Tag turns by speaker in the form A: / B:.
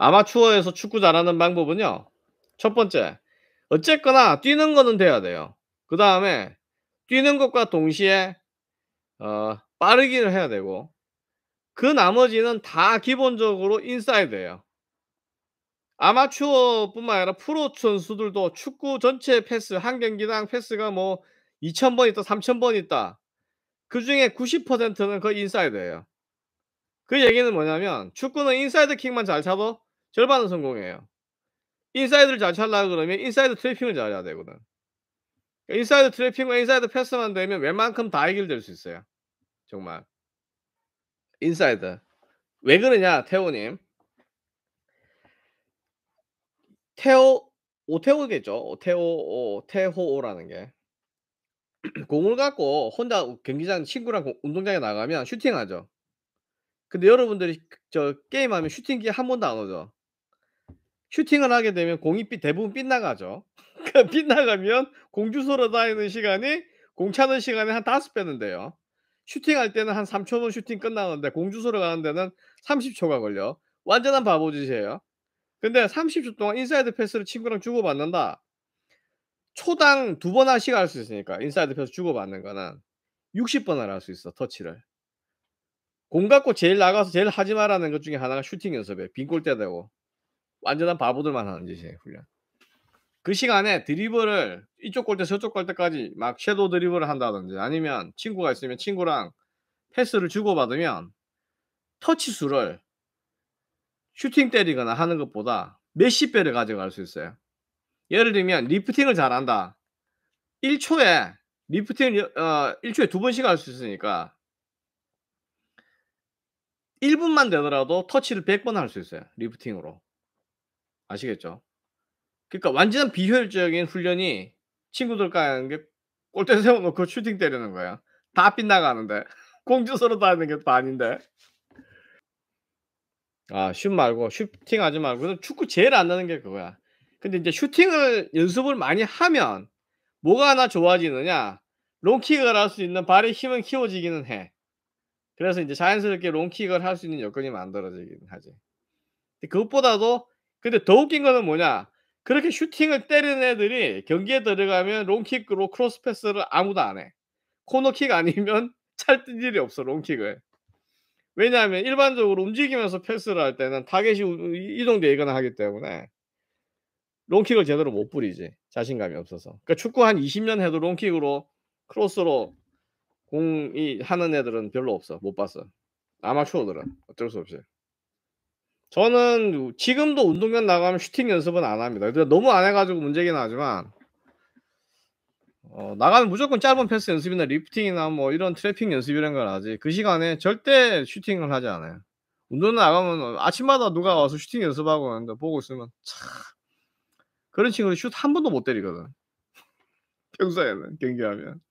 A: 아마추어에서 축구 잘하는 방법은요. 첫 번째, 어쨌거나 뛰는 거는 돼야 돼요. 그 다음에 뛰는 것과 동시에 어, 빠르기를 해야 되고 그 나머지는 다 기본적으로 인사이드예요. 아마추어뿐만 아니라 프로 선수들도 축구 전체 패스 한 경기당 패스가 뭐 2,000번 있다, 3,000번 있다. 그 중에 90%는 그 인사이드예요. 그 얘기는 뭐냐면 축구는 인사이드 킥만 잘 차도 절반은 성공해요. 인사이드를 잘 찰려고 그러면 인사이드 트래핑을 잘해야 되거든. 그러니까 인사이드 트래핑과 인사이드 패스만 되면 웬만큼 다 해결될 수 있어요. 정말. 인사이드. 왜 그러냐, 태호님. 태호, 오태호겠죠. 오태호, 오, 태호라는 게. 공을 갖고 혼자 경기장 친구랑 운동장에 나가면 슈팅하죠. 근데 여러분들이 그, 저 게임하면 슈팅기 한 번도 안 오죠. 슈팅을 하게 되면 공이 대부분 빗나가죠. 빗나가면 그러니까 공 주소로 다니는 시간이 공 차는 시간에 한 다섯 배는 데요 슈팅할 때는 한 3초면 슈팅 끝나는데 공 주소로 가는 데는 30초가 걸려. 완전한 바보짓이에요. 근데 30초 동안 인사이드 패스를 친구랑 주고받는다. 초당 두번 하씩 시할수 있으니까 인사이드 패스 주고받는 거는 60번 할 수 있어 터치를. 공 갖고 제일 나가서 제일 하지 말라는 것 중에 하나가 슈팅 연습이에요. 빈골 때 되고. 완전한 바보들만 하는 짓이에요 훈련. 그 시간에 드리블을 이쪽 골대 저쪽 골대까지 막 섀도우 드리블을 한다든지 아니면 친구가 있으면 친구랑 패스를 주고받으면 터치 수를 슈팅 때리거나 하는 것보다 몇십 배를 가져갈 수 있어요. 예를 들면 리프팅을 잘한다. 1초에 리프팅 어 1초에 두 번씩 할 수 있으니까 1분만 되더라도 터치를 100번 할 수 있어요. 리프팅으로. 아시겠죠? 그러니까 완전 비효율적인 훈련이 친구들 까는 게 골대 세워놓고 슈팅 때리는 거야. 다 빗나가는데 공주서로 다니는 게 반인데. 아슛 말고 슈팅 하지 말고 축구 제일 안 나는 게 그거야. 근데 이제 슈팅을 연습을 많이 하면 뭐가 하나 좋아지느냐? 롱킥을 할 수 있는 발의 힘은 키워지기는 해. 그래서 이제 자연스럽게 롱킥을 할 수 있는 여건이 만들어지긴 하지. 그것보다도 근데 더 웃긴 거는 뭐냐? 그렇게 슈팅을 때리는 애들이 경기에 들어가면 롱킥으로 크로스 패스를 아무도 안 해. 코너킥 아니면 찰뜬 일이 없어 롱킥을. 왜냐하면 일반적으로 움직이면서 패스를 할 때는 타겟이 이동되거나 하기 때문에 롱킥을 제대로 못 부리지 자신감이 없어서. 그러니까 축구 한 20년 해도 롱킥으로 크로스로 공이 하는 애들은 별로 없어 못 봤어. 아마추어들은 어쩔 수 없이. 저는 지금도 운동장 나가면 슈팅 연습은 안 합니다. 너무 안 해가지고 문제긴 하지만 어, 나가면 무조건 짧은 패스 연습이나 리프팅이나 뭐 이런 트래핑 연습이런걸 하지 그 시간에 절대 슈팅을 하지 않아요. 운동 나가면 아침마다 누가 와서 슈팅 연습하고 하는데 보고 있으면 참 그런 친구는 슛 한 번도 못 때리거든. 평소에는 경기하면.